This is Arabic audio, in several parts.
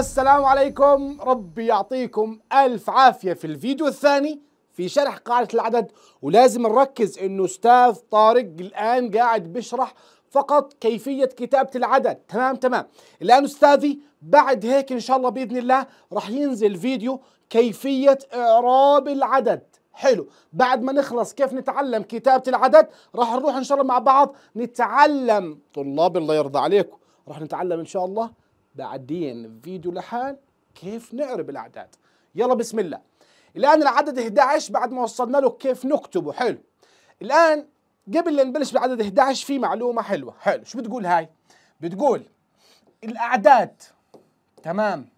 السلام عليكم ربي يعطيكم ألف عافية في الفيديو الثاني في شرح قاعدة العدد ولازم نركز انه استاذ طارق الآن قاعد بشرح فقط كيفية كتابة العدد تمام تمام الآن أستاذي بعد هيك إن شاء الله بإذن الله رح ينزل فيديو كيفية إعراب العدد حلو بعد ما نخلص كيف نتعلم كتابة العدد رح نروح إن شاء الله مع بعض نتعلم طلاب الله يرضى عليكم رح نتعلم إن شاء الله بعدين فيديو لحال كيف نعرب الاعداد يلا بسم الله الان العدد 11 بعد ما وصلنا له كيف نكتبه حلو الان قبل لا نبلش بعدد 11 في معلومه حلوه حلو شو بتقول هاي بتقول الاعداد تمام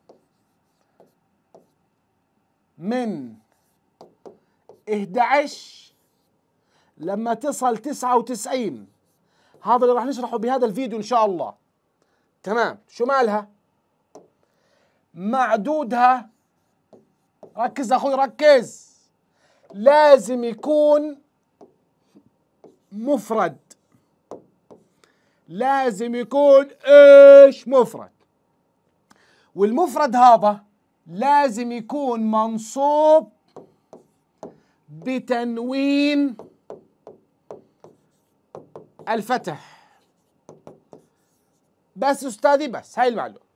من 11 لما تصل 99 هذا اللي راح نشرحه بهذا الفيديو ان شاء الله تمام شو مالها معدودها ركز اخوي ركز لازم يكون مفرد لازم يكون ايش مفرد والمفرد هذا لازم يكون منصوب بتنوين الفتح بس استاذي بس هاي المعلومه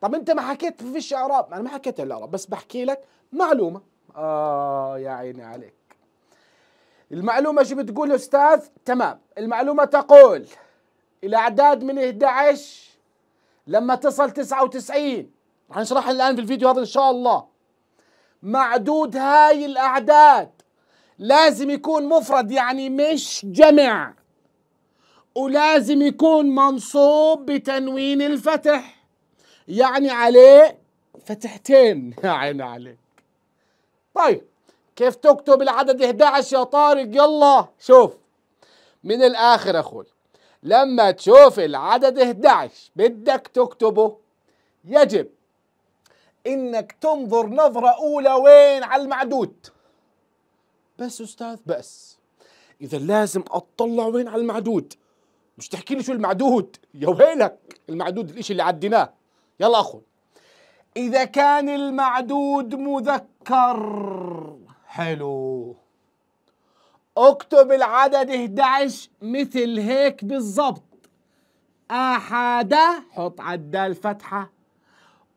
طب انت ما حكيت ما فيش اعراب انا ما حكيت الا اعراب بس بحكي لك معلومه اه يا عيني عليك المعلومه شو بتقول استاذ تمام المعلومه تقول الاعداد من 11 لما تصل 99 رح نشرح الان في الفيديو هذا ان شاء الله معدود هاي الاعداد لازم يكون مفرد يعني مش جمع ولازم يكون منصوب بتنوين الفتح يعني عليه فتحتين يا عيني عليك طيب كيف تكتب العدد 11 يا طارق يلا شوف من الاخر اخوي لما تشوف العدد 11 بدك تكتبه يجب انك تنظر نظرة اولى وين على المعدود بس استاذ بس اذا لازم اطلع وين على المعدود مش تحكي لي شو المعدود يا ويلك المعدود الإشي اللي عديناه يلا أخو إذا كان المعدود مذكر حلو اكتب العدد 11 مثل هيك بالضبط أحد حط على الدال فتحة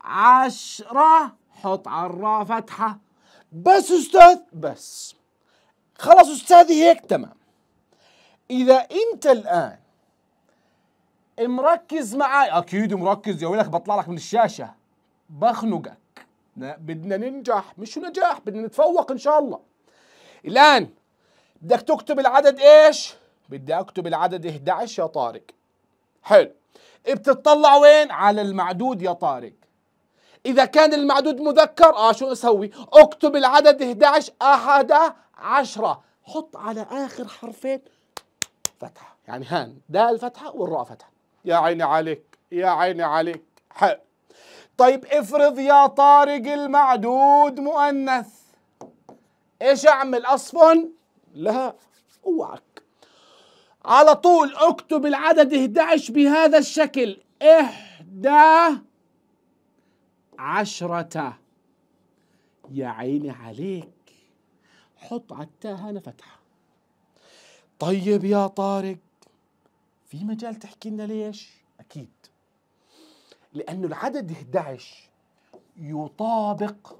عشرة حط على الراء فتحة بس أستاذ بس خلاص أستاذي هيك تمام إذا أنت الآن مركز معاي اكيد مركز يا ويلك بطلع لك من الشاشه بخنقك بدنا ننجح مش نجاح بدنا نتفوق ان شاء الله الان بدك تكتب العدد ايش بدي اكتب العدد 11 يا طارق حلو بتطلع وين على المعدود يا طارق اذا كان المعدود مذكر اه شو اسوي اكتب العدد 11 احد عشرة حط على اخر حرفين فتحه يعني هان دال فتحه والراء فتحه يا عيني عليك يا عيني عليك حق طيب افرض يا طارق المعدود مؤنث ايش اعمل اصفن لا اوعك على طول اكتب العدد 11 بهذا الشكل احدى عشرة يا عيني عليك حط على التاء هنا فتحة طيب يا طارق في مجال تحكي لنا ليش؟ أكيد لأنه العدد 11 يطابق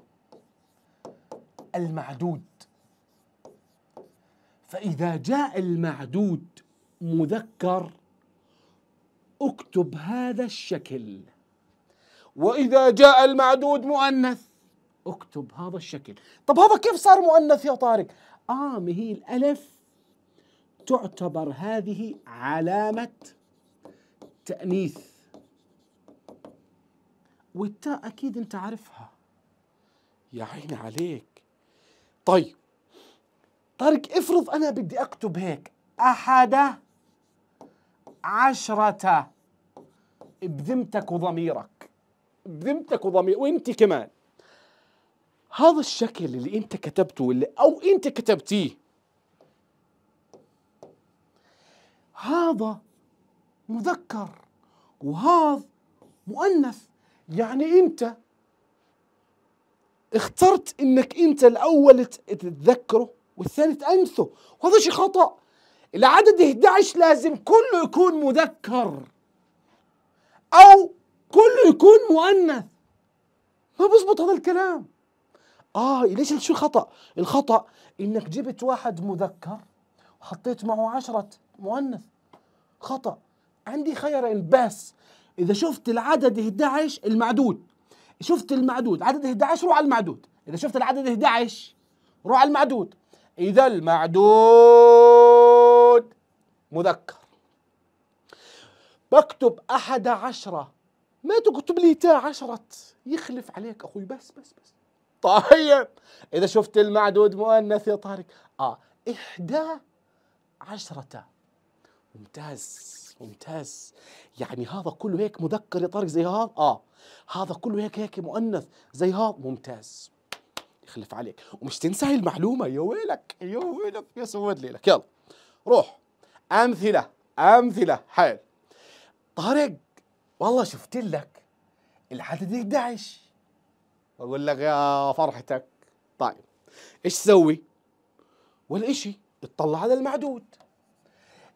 المعدود فإذا جاء المعدود مذكر اكتب هذا الشكل وإذا جاء المعدود مؤنث اكتب هذا الشكل طب هذا كيف صار مؤنث يا طارق آه ما هي الألف تعتبر هذه علامة تأنيث والتاء أكيد أنت عارفها يا عيني عليك طيب طارق افرض أنا بدي أكتب هيك أحد عشرة بذمتك وضميرك بذمتك وضمير وانت كمان هذا الشكل اللي انت كتبته اللي او انت كتبتيه هذا مذكر وهذا مؤنث يعني انت اخترت انك انت الاول تتذكره والثاني تانثه وهذا شيء خطا العدد 11 لازم كله يكون مذكر او كله يكون مؤنث ما بزبط هذا الكلام اه ليش شو الخطا الخطا انك جبت واحد مذكر وحطيت معه عشرة مؤنث خطأ عندي خيارين بس إذا شفت العدد 11 المعدود شفت المعدود عدد 11 روح على المعدود إذا شفت العدد 11 روح على المعدود إذا المعدود مذكر بكتب أحد عشرة ما تكتب لي تا عشرة يخلف عليك أخوي بس بس بس طيب إذا شفت المعدود مؤنث يا طارق آه إحدى عشرة ممتاز ممتاز يعني هذا كله هيك مذكر يا طارق زي هذا اه هذا كله هيك هيك مؤنث زي هذا ممتاز يخلف عليك ومش تنسى هاي المعلومه يا ويلك يا ويلك يا سواد ليلك يلا روح امثله امثله حال طارق والله شفت لك العدد 11 بقول لك يا فرحتك طيب ايش تسوي؟ ولا اشي اطلع على المعدود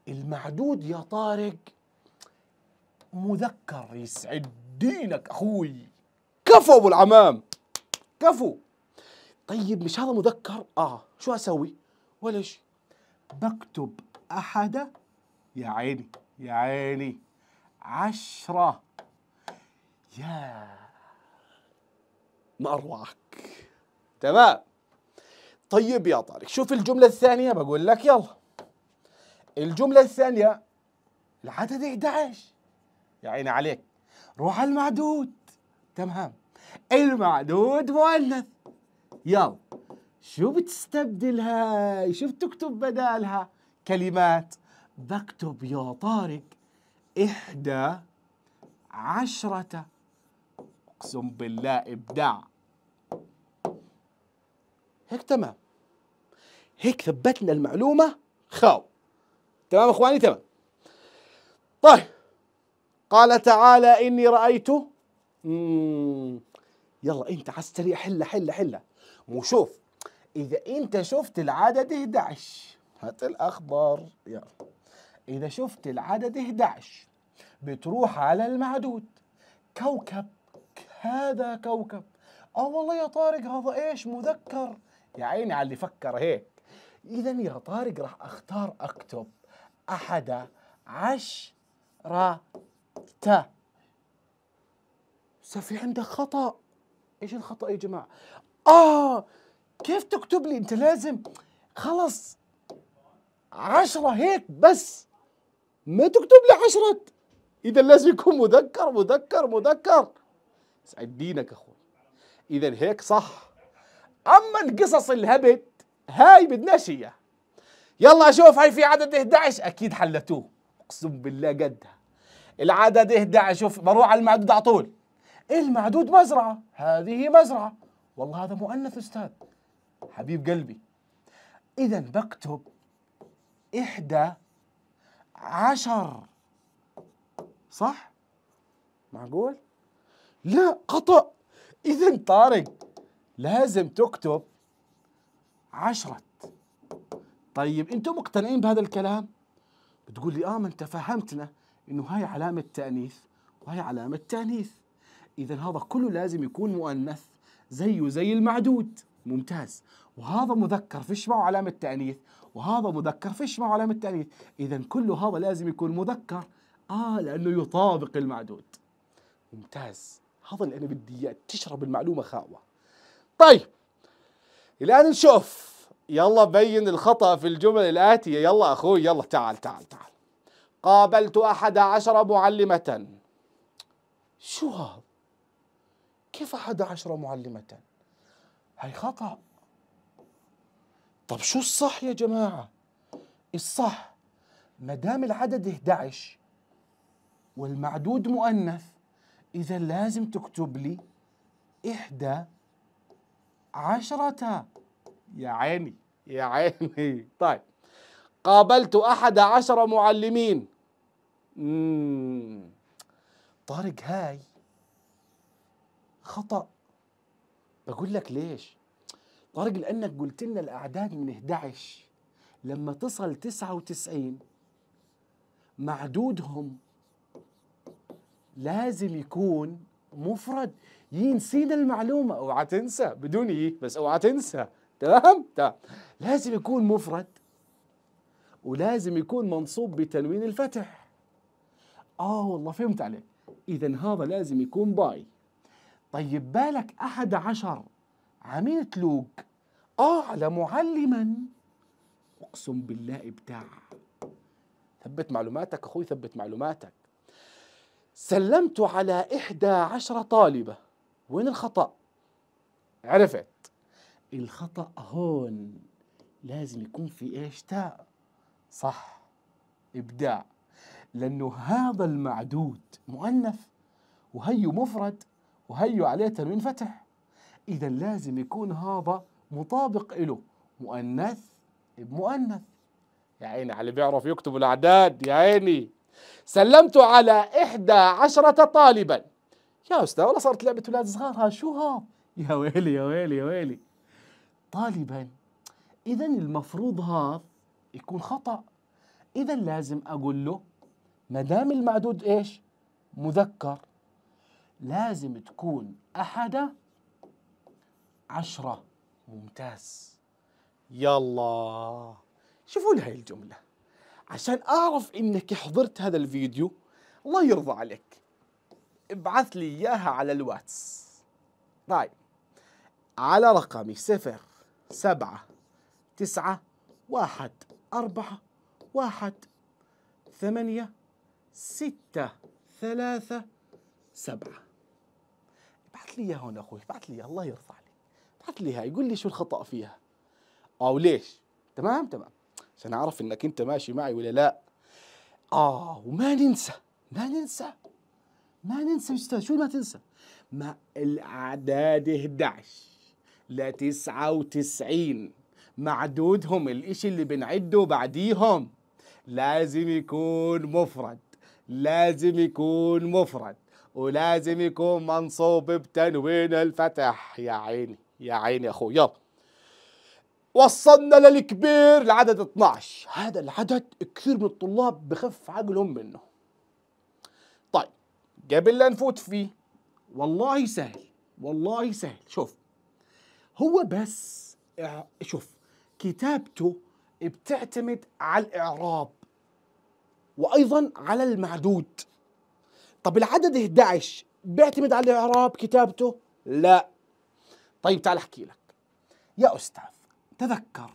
المعدود يا طارق مذكر يسعد دينك اخوي كفو ابو العمام كفو طيب مش هذا مذكر اه شو اسوي ولا شيء بكتب احد يا عيني يا عيني عشرة يا ما اروعك تمام طيب يا طارق شوف الجملة الثانية بقول لك يلا الجملة الثانية العدد 11 يا عيني عليك روح على المعدود تمام المعدود مؤنث يلا شو بتستبدلها شو بتكتب بدالها كلمات بكتب يا طارق إحدى عشرة أقسم بالله إبداع هيك تمام هيك ثبتنا المعلومة خاو تمام اخواني تمام طيب قال تعالى اني رايت يلا انت على السريع حله حله حله مو شوف اذا انت شفت العدد 11 هات الاخبار يلا اذا شفت العدد 11 بتروح على المعدود كوكب هذا كوكب اه والله يا طارق هذا ايش مذكر يا عيني على اللي فكر هيك اذا يا طارق راح اختار اكتب أحد عشرة في عندك خطأ إيش الخطأ يا جماعة آه كيف تكتب لي أنت لازم خلص عشرة هيك بس ما تكتب لي عشرة إذا لازم يكون مذكر مذكر مذكر سعد دينك أخوي إذا هيك صح أما القصص الهبت هاي بدناش إياها يلا اشوف هاي في عدد 11 اكيد حلتوه اقسم بالله قدها العدد 11 شوف بروح على المعدود على طول المعدود مزرعه هذه مزرعه والله هذا مؤنث استاذ حبيب قلبي اذا بكتب احدى عشر صح معقول لا خطا اذا طارق لازم تكتب عشره طيب انتم مقتنعين بهذا الكلام بتقول لي اه ما انت فهمتنا انه هاي علامه تانيث وهي علامه تانيث اذا هذا كله لازم يكون مؤنث زيه زي المعدود ممتاز وهذا مذكر فيش معه علامه تانيث وهذا مذكر فيش معه علامه تانيث اذا كله هذا لازم يكون مذكر اه لانه يطابق المعدود ممتاز هذا اللي انا بدي اياه تشرب المعلومه خاوه طيب الان نشوف يلا بين الخطأ في الجمل الآتية يلا أخوي يلا تعال تعال تعال قابلت أحد عشر معلمة شو هذا كيف أحد عشر معلمة هاي خطأ طب شو الصح يا جماعة الصح ما دام العدد 11 والمعدود مؤنث إذا لازم تكتب لي إحدى عشرة يا عيني يا عيني طيب قابلت أحد عشر معلمين طارق هاي خطأ بقول لك ليش طارق لأنك قلت لنا الأعداد من 11 لما تصل 99 معدودهم لازم يكون مفرد ينسينا المعلومة اوعى تنسى بدون إيه بس اوعى تنسى تمام تمام لازم يكون مفرد ولازم يكون منصوب بتنوين الفتح اه والله فهمت عليك اذا هذا لازم يكون باي طيب بالك احد عشر عمين تلوق اعلى معلما اقسم بالله ابداع ثبت معلوماتك اخوي ثبت معلوماتك سلمت على إحدى عشر طالبة وين الخطأ؟ عرفت الخطأ هون لازم يكون في ايش تاء صح ابداع لانه هذا المعدود مؤنث وهي مفرد وهي عليه تنوين فتح اذا لازم يكون هذا مطابق له مؤنث بمؤنث يا عيني على اللي بيعرف يكتب الاعداد يا عيني سلمت على إحدى عشرة طالبا يا أستاذ والله صارت لعبة ولاد صغار ها شو ها يا ويلي يا ويلي يا ويلي طالبا اذا المفروض هذا يكون خطا اذا لازم اقول له ما دام المعدود ايش مذكر لازم تكون احد عشرة ممتاز يلا شوفوا لي هاي الجملة عشان أعرف إنك حضرت هذا الفيديو الله يرضى عليك ابعث لي إياها على الواتس طيب على رقمي صفر سبعة تسعة واحد أربعة واحد ثمانية ستة ثلاثة سبعة ابعث لي اياها هون اخوي ابعث لي اياها الله يرضى عليك ابعث لي اياها يقول لي شو الخطأ فيها او ليش تمام تمام عشان اعرف انك انت ماشي معي ولا لا اه وما ننسى ما ننسى ما ننسى يا استاذ شو ما تنسى ما الاعداد 11 ل 99 معدودهم الإشي اللي بنعده بعديهم لازم يكون مفرد لازم يكون مفرد ولازم يكون منصوب بتنوين الفتح يا عيني يا عيني يا اخويا يلا وصلنا للكبير لعدد 12 هذا العدد كثير من الطلاب بخف عقلهم منه طيب قبل لا نفوت فيه والله سهل والله سهل شوف هو بس آه، شوف كتابته بتعتمد على الإعراب وأيضا على المعدود طب العدد 11 بيعتمد على الإعراب كتابته؟ لا طيب تعال أحكي لك يا أستاذ تذكر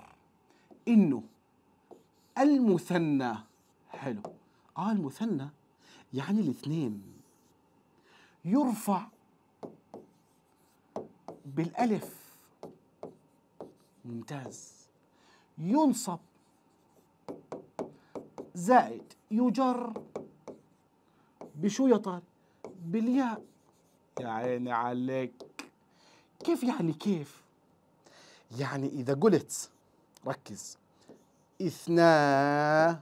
إنه المثنى حلو آه المثنى يعني الاثنين يرفع بالألف ممتاز ينصب زائد يجر بشو يا طارق؟ بالياء يا عيني عليك كيف يعني كيف؟ يعني إذا قلت ركز اثنا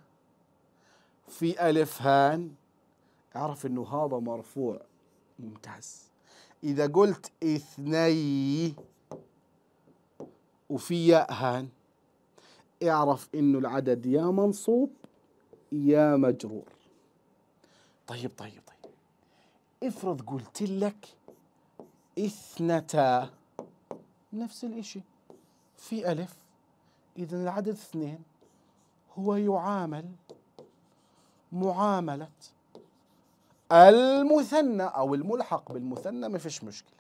في ألف هان اعرف إنه هذا مرفوع ممتاز إذا قلت إثني وفي ياء هان اعرف انه العدد يا منصوب يا مجرور طيب طيب طيب افرض قلت لك اثنتا نفس الاشي في ألف إذا العدد اثنين هو يعامل معاملة المثنى أو الملحق بالمثنى ما فيش مشكلة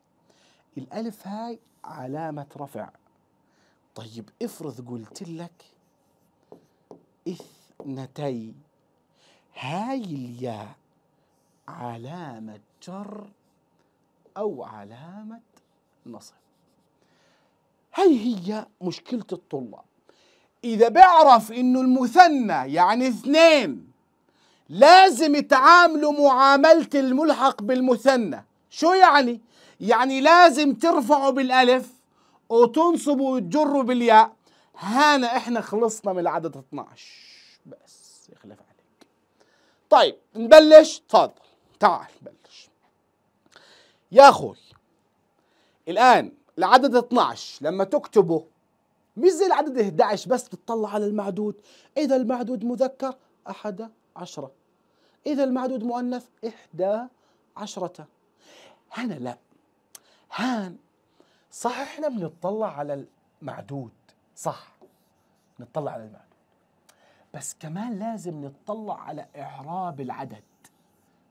الألف هاي علامة رفع طيب افرض قلت لك اثنتي هاي الياء علامة جر أو علامة نصب هاي هي مشكلة الطلاب إذا بيعرف إنه المثنى يعني اثنين لازم يتعاملوا معاملة الملحق بالمثنى شو يعني؟ يعني لازم ترفعه بالألف وتنصب وتجر بالياء هانا احنا خلصنا من العدد 12 بس يخلف عليك طيب نبلش تفضل تعال نبلش يا اخوي الان العدد 12 لما تكتبه مش زي العدد 11 بس بتطلع على المعدود اذا المعدود مذكر احد عشرة اذا المعدود مؤنث احدى عشرة هنا لا هان صح احنا بنطلع على المعدود صح نطلع على المعدود بس كمان لازم نطلع على إعراب العدد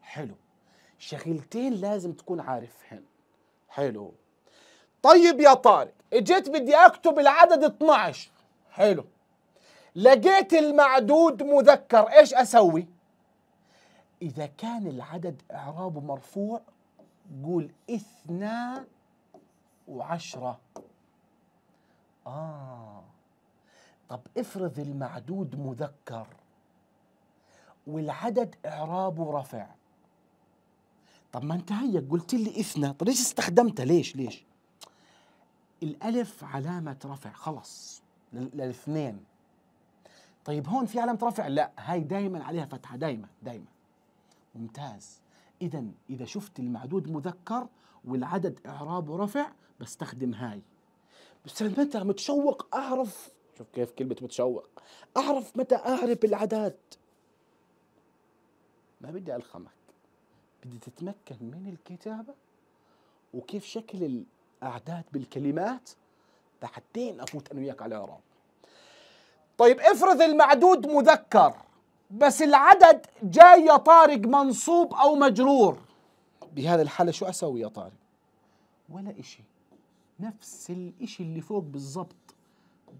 حلو شغلتين لازم تكون عارفهن حلو طيب يا طارق اجيت بدي اكتب العدد 12 حلو لقيت المعدود مذكر ايش اسوي اذا كان العدد اعرابه مرفوع قول اثنا وعشرة آه طب افرض المعدود مذكر والعدد إعرابه رفع طب ما انت هيك قلت لي اثنى طب ليش استخدمتها ليش ليش الألف علامة رفع خلص للاثنين طيب هون في علامة رفع لا هاي دايما عليها فتحة دايما دايما ممتاز إذا إذا شفت المعدود مذكر والعدد إعرابه رفع بستخدم هاي بس متى متشوق أعرف شوف كيف كلمة متشوق أعرف متى أعرف العدد ما بدي ألخمك بدي تتمكن من الكتابة وكيف شكل الأعداد بالكلمات بعدين أفوت أنا وياك على الإعراب طيب افرض المعدود مذكر بس العدد جاي يا طارق منصوب او مجرور بهذا الحالة شو اسوي يا طارق ولا اشي نفس الاشي اللي فوق بالضبط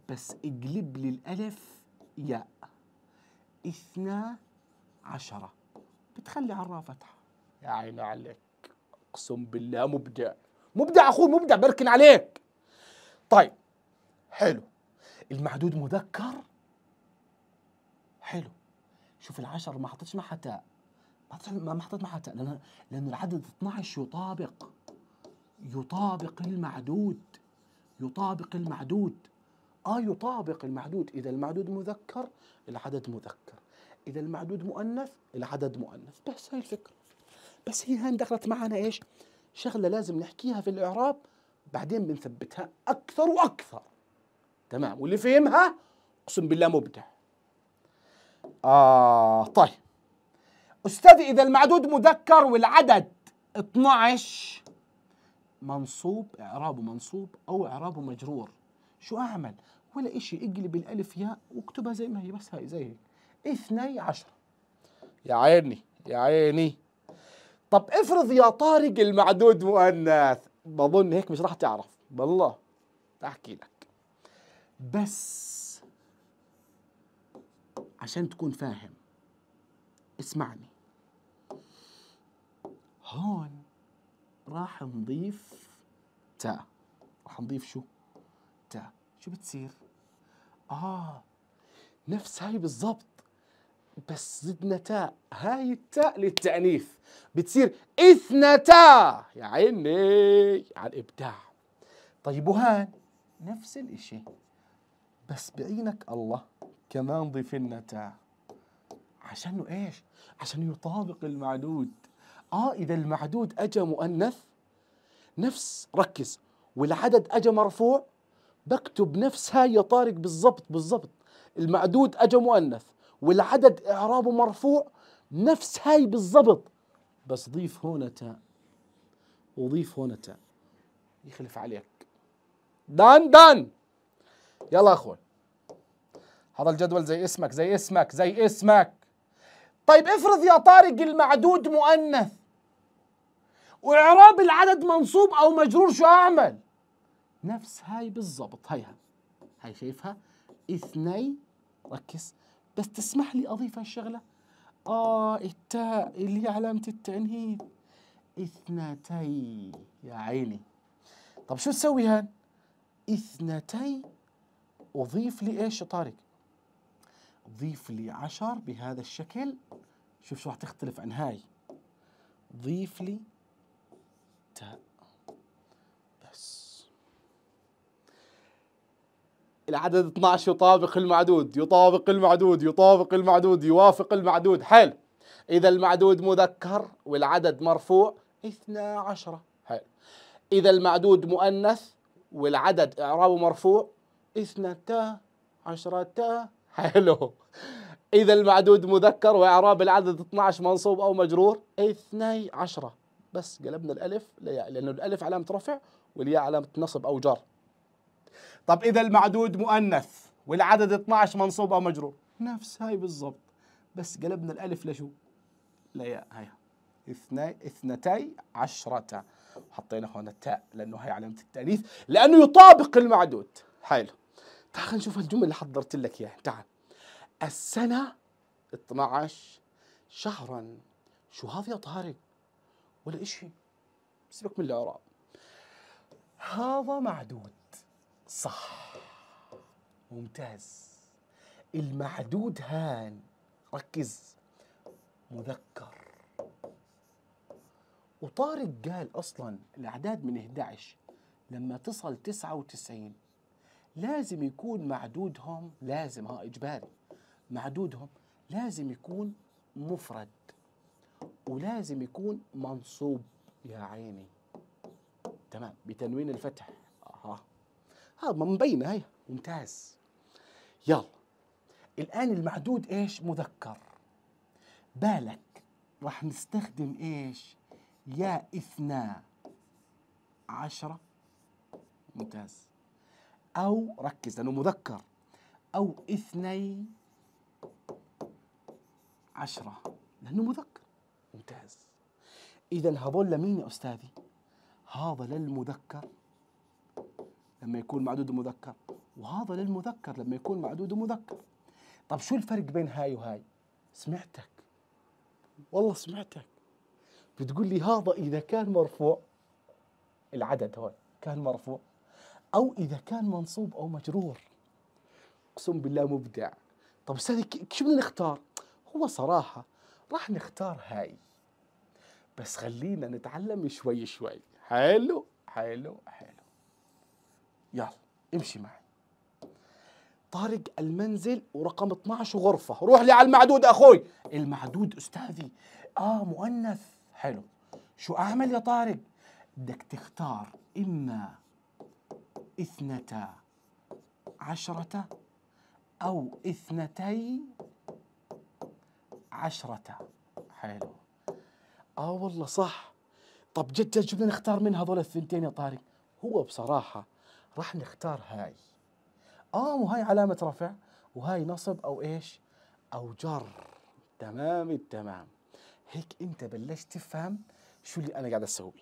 بس اقلب لي الالف ياء اثنا عشرة بتخلي عرا فتحة يا عيني عليك اقسم بالله مبدع مبدع اخوي مبدع بركن عليك طيب حلو المعدود مذكر حلو شوف العشر ما حطيتش معها تاء ما حطيت معها تاء لان لان العدد 12 يطابق يطابق المعدود يطابق المعدود اه يطابق المعدود اذا المعدود مذكر العدد مذكر اذا المعدود مؤنث العدد مؤنث بس هاي الفكره بس هي هان دخلت معنا ايش شغله لازم نحكيها في الاعراب بعدين بنثبتها اكثر واكثر تمام واللي فهمها اقسم بالله مبدع آه طيب أستاذي إذا المعدود مذكر والعدد 12 منصوب إعرابه منصوب أو إعرابه مجرور شو أعمل؟ ولا إشي اقلب الألف ياء واكتبها زي ما هي بس هاي زي هي اثني عشرة يا عيني يا عيني طب افرض يا طارق المعدود مؤنث بظن هيك مش راح تعرف بالله احكي لك بس عشان تكون فاهم اسمعني هون راح نضيف تاء راح نضيف شو تاء شو بتصير اه نفس هاي بالضبط بس زدنا تاء هاي التاء للتأنيث بتصير اثنتا يا عيني على الإبداع طيب وهان نفس الإشي بس بعينك الله كمان ضيف لنا تاع عشان ايش؟ عشان يطابق المعدود اه اذا المعدود اجى مؤنث نفس ركز والعدد اجى مرفوع بكتب نفس هاي يا طارق بالضبط بالضبط المعدود اجى مؤنث والعدد اعرابه مرفوع نفس هاي بالضبط بس ضيف هنا تاء وضيف هنا تاء يخلف عليك دان دان يلا اخوي هذا الجدول زي اسمك زي اسمك زي اسمك طيب افرض يا طارق المعدود مؤنث واعراب العدد منصوب او مجرور شو اعمل نفس هاي بالضبط هيها هاي شايفها اثني ركز بس تسمح لي اضيف هالشغله اه التاء اللي هي علامه التانيث اثنتي يا عيني طب شو تسوي هان اثنتي وضيف لي ايش يا طارق؟ ضيف لي 10 بهذا الشكل شوف شو راح تختلف عن هاي ضيف لي تاء بس العدد 12 يطابق المعدود يطابق المعدود يطابق المعدود يوافق المعدود حل إذا المعدود مذكر والعدد مرفوع 12 حل إذا المعدود مؤنث والعدد إعرابه مرفوع اثنتا عشرتا حلو إذا المعدود مذكر وإعراب العدد 12 منصوب أو مجرور اثني عشرة بس قلبنا الألف لياء لأنه الألف علامة رفع والياء علامة نصب أو جر طب إذا المعدود مؤنث والعدد 12 منصوب أو مجرور نفس هاي بالضبط بس قلبنا الألف لشو لياء هاي اثني اثنتي عشرة حطينا هون التاء لأنه هي علامة التأنيث لأنه يطابق المعدود حلو تعال خلينا نشوف الجمل اللي حضرت لك اياها تعال السنه 12 شهرا شو هذا يا طارق ولا شيء سيبك من الاراء هذا معدود صح ممتاز المعدود هان ركز مذكر وطارق قال اصلا الاعداد من 11 لما تصل 99 لازم يكون معدودهم لازم ها إجباري معدودهم لازم يكون مفرد ولازم يكون منصوب يا عيني تمام بتنوين الفتح ها ها مبينة هي ممتاز يلا الآن المعدود إيش مذكر بالك راح نستخدم إيش يا إثنا عشرة ممتاز أو ركز لأنه مذكر أو اثني عشرة لأنه مذكر ممتاز إذا هذول لمين يا أستاذي؟ هذا للمذكر لما يكون معدود مذكر وهذا للمذكر لما يكون معدود مذكر طب شو الفرق بين هاي وهاي؟ سمعتك والله سمعتك بتقول لي هذا إذا كان مرفوع العدد هون كان مرفوع او اذا كان منصوب او مجرور اقسم بالله مبدع طب استاذ شو بدنا نختار هو صراحه راح نختار هاي بس خلينا نتعلم شوي شوي حلو حلو حلو يلا امشي معي طارق المنزل ورقم 12 غرفة روح لي على المعدود أخوي المعدود أستاذي آه مؤنث حلو شو أعمل يا طارق بدك تختار إما اثنتا عشرة أو اثنتي عشرة حلو آه والله صح طب جد جد بدنا نختار من هذول الثنتين يا طارق هو بصراحة راح نختار هاي آه وهاي علامة رفع وهاي نصب أو إيش أو جر تمام التمام هيك أنت بلشت تفهم شو اللي أنا قاعد أسوي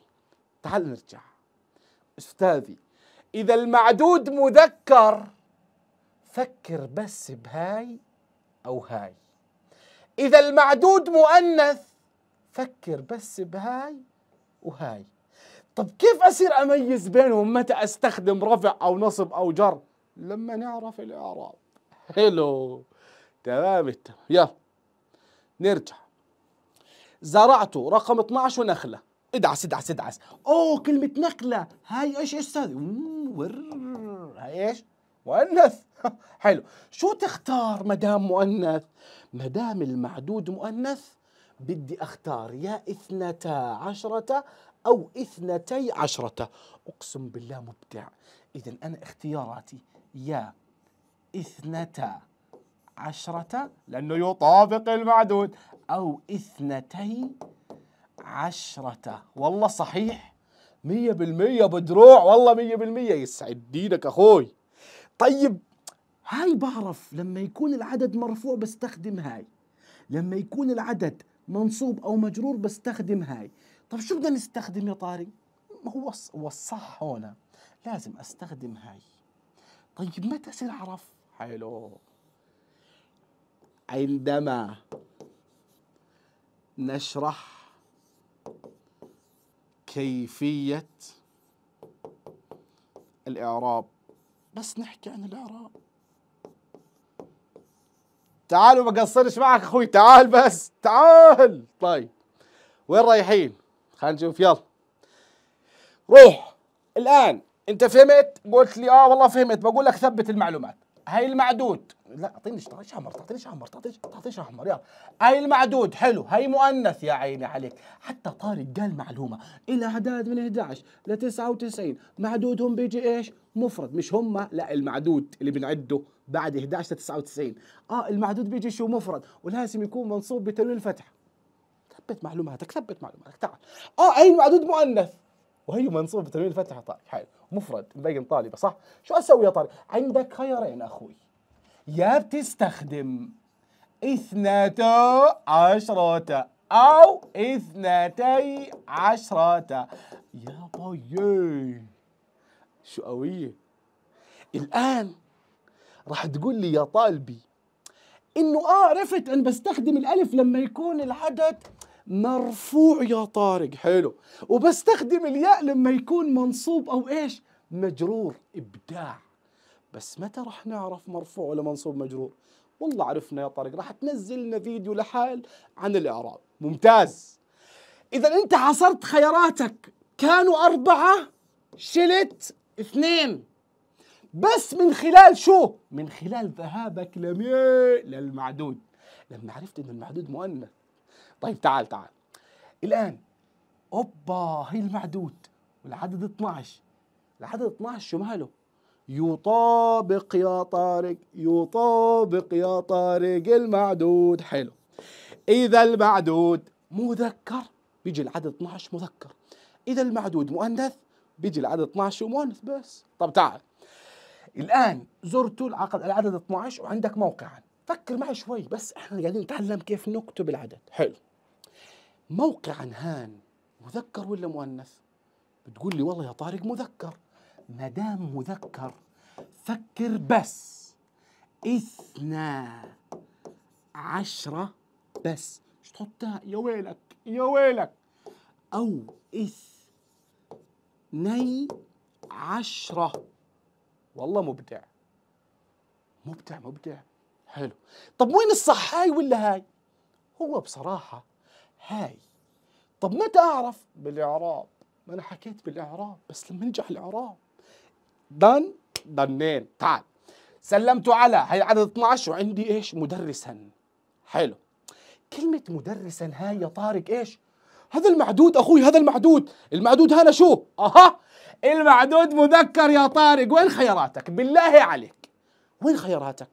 تعال نرجع أستاذي إذا المعدود مذكر فكر بس بهاي أو هاي إذا المعدود مؤنث فكر بس بهاي وهاي طب كيف أصير أميز بينهم متى أستخدم رفع أو نصب أو جر لما نعرف الإعراب حلو تمام التمام يلا نرجع زرعت رقم 12 نخلة ادعس ادعس ادعس اوه كلمة نخلة هاي ايش ايش هذه ايش؟ مؤنث حلو شو تختار مدام مؤنث؟ مدام المعدود مؤنث بدي اختار يا اثنتا عشرة او اثنتي عشرة اقسم بالله مبدع اذا انا اختياراتي يا اثنتا عشرة لأنه يطابق المعدود أو اثنتي عشرة والله صحيح مية بالمية بدروع والله مية بالمية يسعد دينك أخوي طيب هاي بعرف لما يكون العدد مرفوع بستخدم هاي لما يكون العدد منصوب أو مجرور بستخدم هاي طب شو بدنا نستخدم يا طاري هو الصح هون لازم أستخدم هاي طيب متى سنعرف حلو عندما نشرح كيفية الإعراب بس نحكي عن الإعراب تعال وما قصرش معك أخوي تعال بس تعال طيب وين رايحين خلينا نشوف يلا روح الآن أنت فهمت قلت لي آه والله فهمت بقول لك ثبت المعلومات هاي المعدود لا اعطيني تعطينيش احمر تعطينيش احمر تعطيني تعطينيش احمر يلا هاي المعدود حلو هاي مؤنث يا عيني عليك حتى طارق قال معلومه الى اعداد من 11 ل 99 معدودهم بيجي ايش مفرد مش هم لا المعدود اللي بنعده بعد 11 ل 99 اه المعدود بيجي شو مفرد ولازم يكون منصوب بتنوين الفتح ثبت معلوماتك ثبت معلوماتك تعال اه هاي المعدود مؤنث وهي منصوب تنوين الفتح طارق حلو مفرد مبين طالبه صح شو اسوي يا طارق عندك خيارين اخوي يا بتستخدم اثنتا عشرة أو اثنتي عشرة يا باي طيب. شو قوية الآن راح تقول لي يا طالبي إنه آه عرفت أن بستخدم الألف لما يكون العدد مرفوع يا طارق حلو وبستخدم الياء لما يكون منصوب أو إيش مجرور إبداع بس متى راح نعرف مرفوع ولا منصوب مجرور والله عرفنا يا طارق راح تنزل لنا فيديو لحال عن الإعراب ممتاز إذا أنت حصرت خياراتك كانوا أربعة شلت اثنين بس من خلال شو؟ من خلال ذهابك لمين؟ للمعدود لما عرفت ان المعدود مؤنث طيب تعال تعال الآن أوبا هي المعدود والعدد 12 العدد 12 شو ماله؟ يطابق يا طارق يطابق يا طارق المعدود حلو إذا المعدود مذكر بيجي العدد 12 مذكر إذا المعدود مؤنث بيجي العدد 12 مؤنث بس طب تعال الآن زرت العقد العدد 12 وعندك موقعا فكر معي شوي بس احنا قاعدين نتعلم كيف نكتب العدد حلو موقعا هان مذكر ولا مؤنث بتقول لي والله يا طارق مذكر ما دام مذكر فكر بس اثنا عشرة بس مش تحطها يا ويلك يا ويلك أو اثني عشرة والله مبدع مبدع مبدع حلو طب وين الصح هاي ولا هاي هو بصراحة هاي طب متى اعرف بالاعراب ما انا حكيت بالاعراب بس لما ينجح الاعراب دن دنين تعال سلمت على هاي عدد 12 وعندي ايش مدرسا حلو كلمة مدرسا هاي يا طارق ايش هذا المعدود اخوي هذا المعدود المعدود هذا شو اها المعدود مذكر يا طارق وين خياراتك بالله عليك وين خياراتك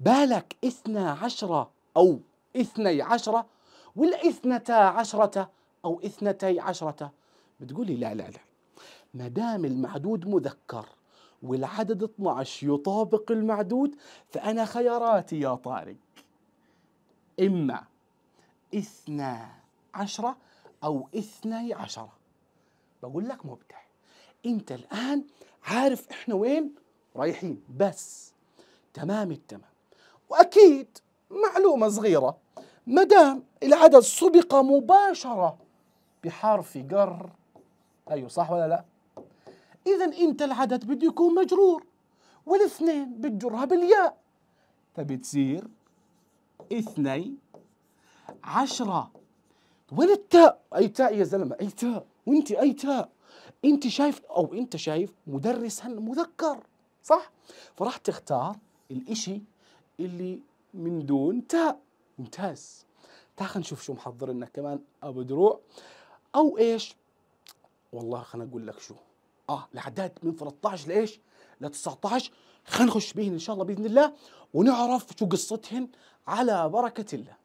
بالك اثنى عشرة او اثني عشرة والإثنتا عشرة أو إثنتي عشرة بتقولي لا لا لا ما دام المعدود مذكر والعدد 12 يطابق المعدود فأنا خياراتي يا طارق إما إثنا عشرة أو إثني عشرة بقول لك مبدع أنت الآن عارف إحنا وين رايحين بس تمام التمام وأكيد معلومة صغيرة ما دام العدد سبق مباشرة بحرف جر أيوه صح ولا لا؟ إذا أنت العدد بده يكون مجرور والاثنين بتجرها بالياء فبتصير اثني عشرة وين التاء؟ أي تاء يا زلمة أي تاء وأنت أي تاء أنت شايف أو أنت شايف مدرس مذكر صح؟ فراح تختار الإشي اللي من دون تاء ممتاز تعال خلينا نشوف شو محضر لنا كمان ابو دروع او ايش والله خلينا اقول لك شو اه العداد من 13 لايش ل 19 خلينا نخش بهن ان شاء الله باذن الله ونعرف شو قصتهن على بركه الله